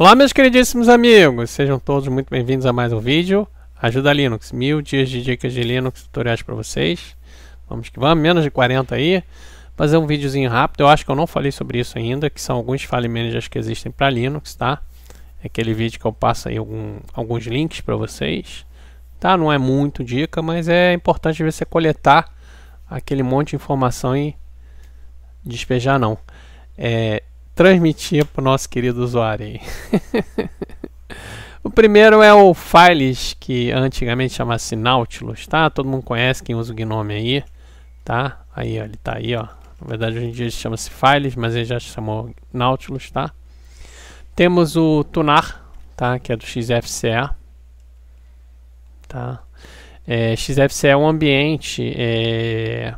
Olá meus queridíssimos amigos, sejam todos muito bem-vindos a mais um vídeo Ajuda Linux, mil dias de dicas de Linux, tutoriais para vocês Vamos que vamos, menos de 40 aí Fazer um videozinho rápido, eu acho que eu não falei sobre isso ainda Que são alguns file managers que existem para Linux, tá? É aquele vídeo que eu passo aí algum, alguns links para vocês tá? Não é muito dica, mas é importante você coletar aquele monte de informação e despejar não. É, transmitir para o nosso querido usuário aí. o primeiro é o Files, que antigamente chamava-se Nautilus, tá? Todo mundo conhece quem usa o Gnome aí, tá? Aí, ó, ele tá aí, ó. Na verdade, hoje em dia chama-se Files, mas ele já chamou Nautilus, tá? Temos o Tunar, tá? Que é do XFCE, tá? É, XFCE é um ambiente, é...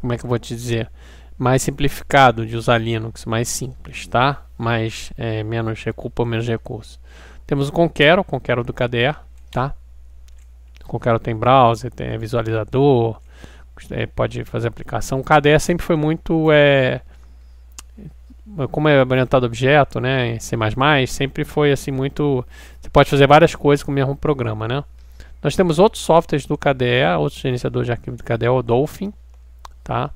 como é que eu vou te dizer? mais simplificado de usar Linux, mais simples, tá? Mais, é, menos recurso, menos recurso. Temos o Conquero, o Conquero do KDE, tá? O Conquero tem browser, tem visualizador, é, pode fazer aplicação. O KDE sempre foi muito, é, como é orientado a objeto, né? Em C++, sempre foi assim muito... Você pode fazer várias coisas com o mesmo programa, né? Nós temos outros softwares do KDE, outros gerenciadores de arquivo do KDE, o Dolphin, tá?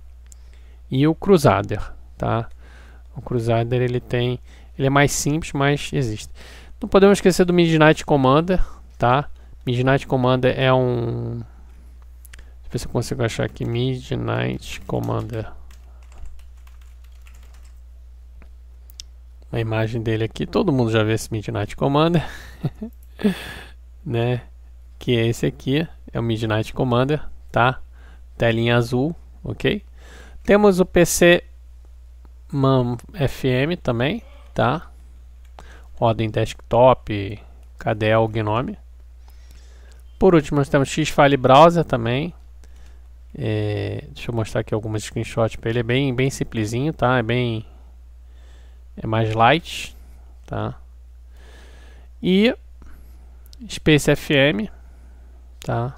e o Crusader, tá? O Crusader ele tem, ele é mais simples, mas existe. Não podemos esquecer do Midnight Commander, tá? Midnight Commander é um Deixa eu ver se eu consigo achar aqui Midnight Commander. A imagem dele aqui, todo mundo já vê esse Midnight Commander, né? Que é esse aqui, é o Midnight Commander, tá? Telinha azul, ok? Temos o PC MAM FM também, tá? Ordem desktop, cadê o Gnome? Por último, nós temos X-File Browser também. É, deixa eu mostrar aqui algumas screenshots para ele. É bem, bem simplesinho, tá? É bem... É mais light, tá? E... Space FM, tá?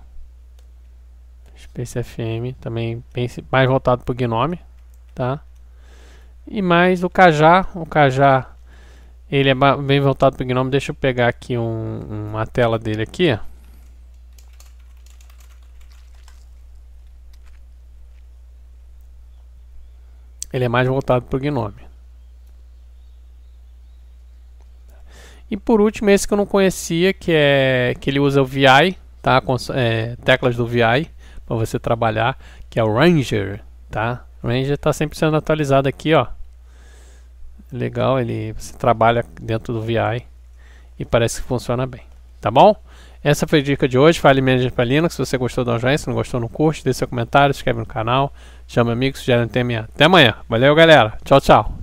PCFM também pense, mais voltado para o Gnome, tá? E mais o Cajá, o Cajá, ele é bem voltado para o Gnome. Deixa eu pegar aqui um, uma tela dele aqui. Ele é mais voltado para o Gnome. E por último esse que eu não conhecia, que é que ele usa o VI, tá? Com, é, teclas do VI para você trabalhar, que é o Ranger, tá? Ranger está sempre sendo atualizado aqui, ó. Legal, ele você trabalha dentro do VI e parece que funciona bem, tá bom? Essa foi a dica de hoje, File Manager para Linux. Se você gostou, dá um joinha. Se não gostou, não curte, deixe seu comentário, se inscreve no canal, chama amigos, sugere um tema. Até amanhã. Valeu, galera. Tchau, tchau.